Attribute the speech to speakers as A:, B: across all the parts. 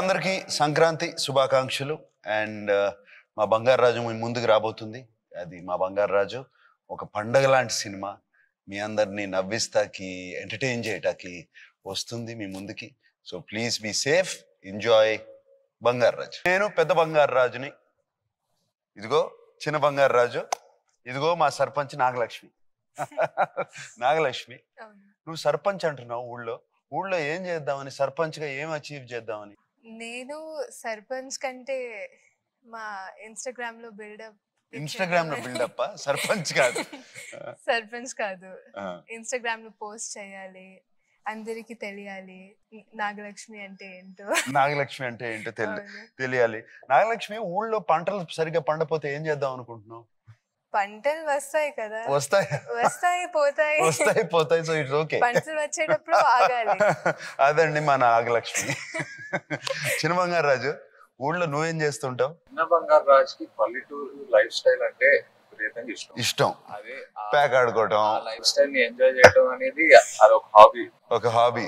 A: అందరికీ సంక్రాంతి శుభాకాంక్షలు and uh, మా బంగారు రాజు ముందుకు రాబోతుంది అది మా బంగారు రాజు ఒక పండగ లాంటి సినిమా మీ అందరినీ నవ్విస్తాకి ఎంటర్టైన్ చేయటానికి వస్తుంది మీ ముందుకి so please be safe enjoy బంగారు రాజు నేను పెద్ద బంగారు రాజుని ఇదిగో చిన్న బంగారు రాజు ఇదిగో మా సర్పంచ్ నాగలక్ష్మి నాగలక్ష్మి నువ్వు సర్పంచ్ అంటున్నావు ఊళ్ళో ఊళ్ళో ఏం చేద్దామని సర్పంచ్గా ఏం అచీవ్ చేద్దామని
B: నేను సర్పంచ్ కంటే మా ఇన్స్టాగ్రామ్ లో బిల్డప్
A: ఇన్స్టాగ్రామ్ లో బిల్డప్ సర్పంచ్ కాదు
B: సర్పంచ్ కాదు ఇన్స్టాగ్రామ్ లో పోస్ట్ చేయాలి అందరికి తెలియాలి నాగలక్ష్మి అంటే ఏంటో
A: నాగలక్ష్మి అంటే ఏంటో తెలియాలి నాగలక్ష్మి ఊళ్ళో పంటలు సరిగ్గా పండపోతే ఏం చేద్దాం అనుకుంటున్నావు
B: పంటలు వస్తాయి కదా వస్తాయి వస్తాయి పోతాయి వస్తాయి
A: పోతాయి సో ఇట్స్ ఓకే పంటలు
B: వచ్చేటప్పుడు ఆగాలి
A: అదండి మా నాగలక్ష్మి చిన్న బంగారు రాజు ఊళ్ళో నువ్వేం చేస్తుంటావు
C: చిన్న బంగారు కి పల్లెటూరు లైఫ్ స్టైల్ అంటే ఇష్టం అదే ప్యాక్ ఆడుకోవటం లైఫ్ స్టైల్ ఎంజాయ్ అనేది
A: ఒక హాబీ ఒక హాబీ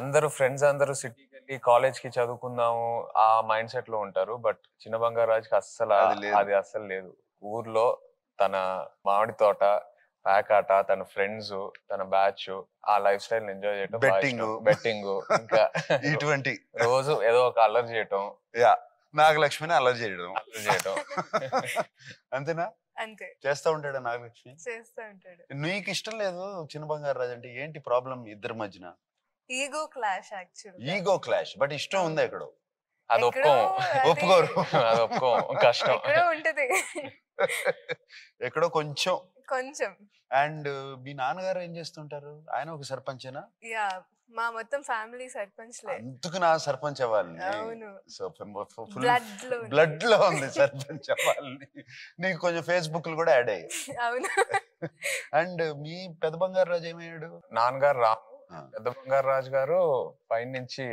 C: అందరూ ఫ్రెండ్స్ అందరూ సిటీకి వెళ్ళి కాలేజ్ కి చదువుకుందాము ఆ మైండ్ సెట్ లో ఉంటారు బట్ చిన్న బంగారు రాజుకి అస్సలు అది అస్సలు లేదు ఊర్లో తన మామిడి తోట ప్యాక్ ఆట తన ఫ్రెండ్స్ తన బ్యాచ్ ఆ లైఫ్ స్టైల్ ఎంజాయ్ చేయటం బెట్టింగ్ బెట్టింగ్ ఇంకా
A: ఇటువంటి
C: రోజు ఏదో ఒక అల్లరి చేయటం యా నాగలక్ష్మిని అల్లరి చేయడం అల్లరి చేయటం
A: అంతేనా అంతే చేస్తా ఉంటాడు నాగలక్ష్మి
B: చేస్తా ఉంటాడు
A: నీకు ఇష్టం లేదు చిన్న బంగారు రాజు అంటే ఏంటి ప్రాబ్లం ఇద్దరి మధ్యన
B: ego clash actual
A: ego clash but ఇష్టం ఉంది ఇక్కడ అది ఒప్పుకోం ఒప్పుకోరు అది ఒప్పుకోం కష్టం ఉంటది ఎక్కడో కొంచెం కొంచెం అండ్ మీ నాన్నగారు ఏం చేస్తుంటారు ఆయన ఒక సర్పంచేనా
B: యా మా మొత్తం ఫ్యామిలీ సర్పంచ్లే
A: అందుకు నా సర్పంచ్ అవ్వాలి సో బ్లడ్ లో బ్లడ్ లో ఉంది సర్పంచ్ అవ్వాలి
C: నీకు కొంచెం ఫేస్బుక్ లో కూడా యాడ్
B: అయ్యాయి
C: అండ్ మీ పెద్ద బంగారు రాజు ఏమయ్యాడు నాన్నగారు రా పెద్ద బంగారు రాజు గారు పైనుంచి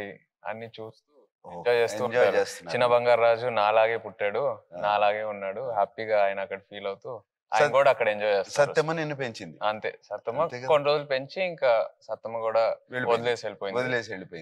C: అన్ని చూస్తూ ఎంజాయ్ చేస్తూ చేస్తున్నారు చిన్న బంగారు రాజు నాలాగే పుట్టాడు నాలాగే ఉన్నాడు హ్యాపీగా ఆయన అక్కడ ఫీల్ అవుతూ ఆయన కూడా అక్కడ ఎంజాయ్ చేస్తారు నిన్ను పెంచింది అంతే సత్తమ్మ కొన్ని రోజులు పెంచి ఇంకా సత్తమ్మ కూడా వదిలేసి వెళ్ళిపోయింది వదిలేసి
A: వెళ్ళిపోయింది